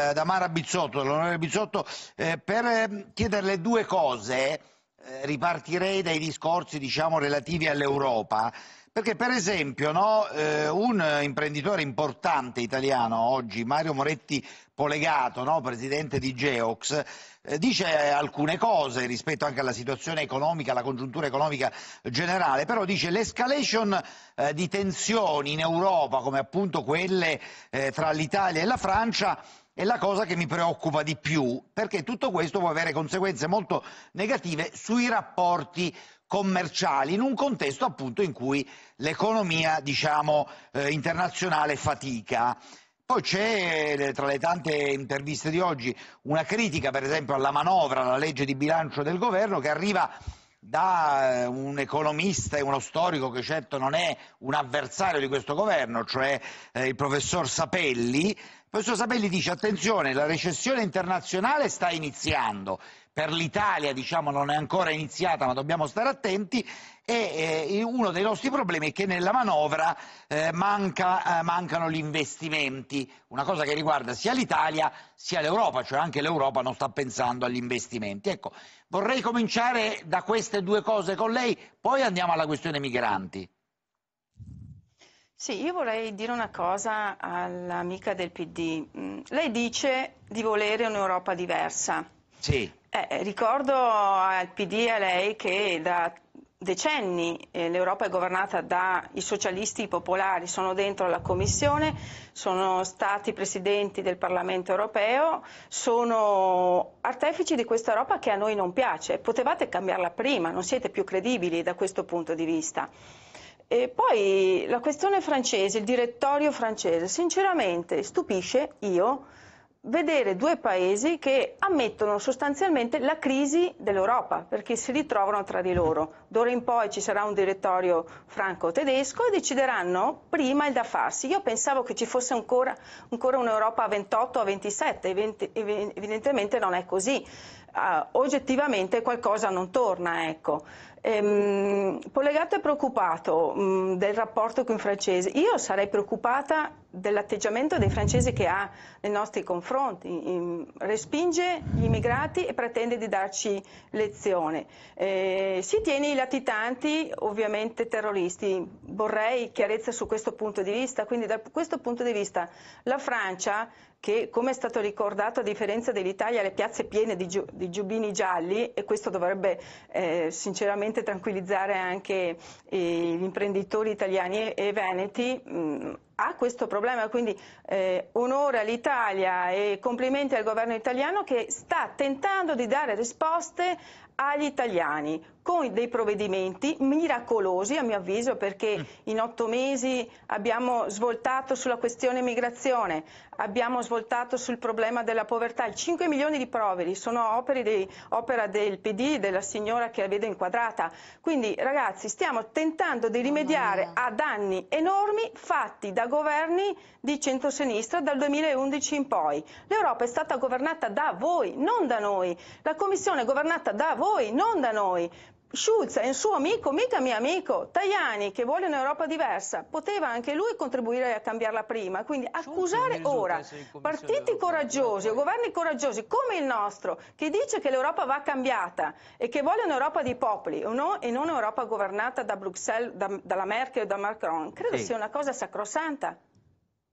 Eh, da Mara Bizzotto, dall'onorevole Bizzotto, eh, per ehm, chiederle due cose. Eh, ripartirei dai discorsi diciamo, relativi all'Europa. Perché per esempio no, eh, un imprenditore importante italiano oggi, Mario Moretti Polegato, no, presidente di Geox, eh, dice alcune cose rispetto anche alla situazione economica, alla congiuntura economica generale, però dice l'escalation eh, di tensioni in Europa, come appunto quelle tra eh, l'Italia e la Francia, è la cosa che mi preoccupa di più, perché tutto questo può avere conseguenze molto negative sui rapporti commerciali in un contesto appunto in cui l'economia diciamo, eh, internazionale fatica. Poi c'è eh, tra le tante interviste di oggi una critica per esempio alla manovra, alla legge di bilancio del governo che arriva da eh, un economista e uno storico che certo non è un avversario di questo governo, cioè eh, il professor Sapelli, il professor Sabelli dice attenzione, la recessione internazionale sta iniziando, per l'Italia diciamo, non è ancora iniziata ma dobbiamo stare attenti e eh, uno dei nostri problemi è che nella manovra eh, manca, eh, mancano gli investimenti, una cosa che riguarda sia l'Italia sia l'Europa, cioè anche l'Europa non sta pensando agli investimenti. Ecco, vorrei cominciare da queste due cose con lei, poi andiamo alla questione migranti. Sì, io vorrei dire una cosa all'amica del PD. Mm, lei dice di volere un'Europa diversa. Sì. Eh, eh ricordo al PD e a lei che da decenni eh, l'Europa è governata dai socialisti popolari, sono dentro la Commissione, sono stati presidenti del Parlamento europeo, sono artefici di questa Europa che a noi non piace. Potevate cambiarla prima, non siete più credibili da questo punto di vista. E poi la questione francese, il direttorio francese, sinceramente stupisce io vedere due paesi che ammettono sostanzialmente la crisi dell'Europa, perché si ritrovano tra di loro. D'ora in poi ci sarà un direttorio franco-tedesco e decideranno prima il da farsi. Io pensavo che ci fosse ancora, ancora un'Europa a 28 a 27, evidentemente non è così uh, oggettivamente qualcosa non torna. Ecco. Ehm, Polegato è preoccupato mh, mm, del rapporto con i francesi. Io sarei preoccupata dell'atteggiamento dei francesi che ha nei nostri confronti. Mm, respinge gli immigrati e pretende di darci lezione. Eh, si tiene i latitanti, ovviamente terroristi. Vorrei chiarezza su questo punto di vista. Quindi da questo punto di vista la Francia che come è stato ricordato a differenza dell'Italia le piazze piene di, giu, di giubini gialli e questo dovrebbe eh, sinceramente tranquillizzare anche eh, gli imprenditori italiani e, e veneti, mh, mm, ha questo problema, quindi eh, onore all'Italia e complimenti al governo italiano che sta tentando di dare risposte agli italiani con dei provvedimenti miracolosi a mio avviso perché mm. in otto mesi abbiamo svoltato sulla questione migrazione, abbiamo svoltato sul problema della povertà, 5 milioni di poveri sono di, opera del PD, della signora che la vedo inquadrata, quindi ragazzi stiamo tentando di rimediare a danni enormi fatti da governi di centrosinistra dal 2011 in poi. L'Europa è stata governata da voi, non da noi. La Commissione è governata da voi, non da noi. Schulz è un suo amico, mica mio amico. Tajani, che vuole un'Europa diversa, poteva anche lui contribuire a cambiarla prima. Quindi accusare ora partiti coraggiosi o governi coraggiosi come il nostro, che dice che l'Europa va cambiata e che vuole un'Europa dei popoli no, e non un'Europa governata da Bruxelles, da, dalla Merkel o da Macron, credo sì. sia una cosa sacrosanta.